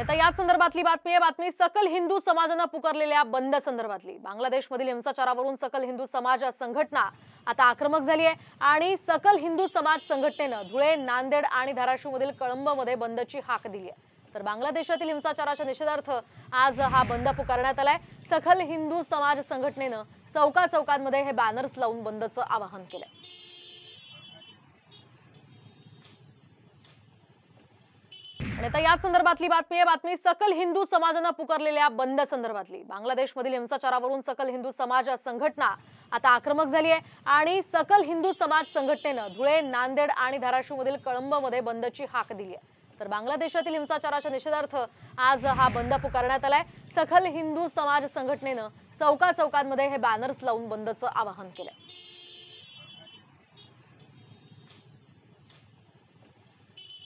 आता याच संदर्भातली बातमी आहे बातमी सकल हिंदू समाजानं पुकारलेल्या बंद संदर्भातली बांगलादेशमधील हिंसाचारावरून सकल हिंदू समाज संघटना आता आक्रमक झाली आहे आणि सकल हिंदू समाज संघटनेनं धुळे नांदेड आणि धाराशिवमधील कळंबमध्ये बंदची हाक दिली आहे तर बांगलादेशातील हिंसाचाराच्या निषेधार्थ आज हा बंद पुकारण्यात आलाय सकल हिंदू समाज संघटनेनं चौका चौकांमध्ये हे बॅनर्स लावून बंदचं आवाहन केलं आणि आता याच संदर्भातली बातमी आहे बातमी सकल हिंदू समाजानं पुकारलेल्या बंद संदर्भातली बांगलादेशमधील हिंसाचारावरून सकल हिंदू समाज संघटना आता आक्रमक झाली आहे आणि सकल हिंदू समाज संघटनेनं धुळे नांदेड आणि धाराशिवमधील कळंबमध्ये बंदची हाक दिली आहे तर बांगलादेशातील हिंसाचाराच्या निषेधार्थ आज हा बंद पुकारण्यात आलाय सकल हिंदू समाज संघटनेनं चौका चौकांमध्ये हे बॅनर्स लावून बंदचं आवाहन केलं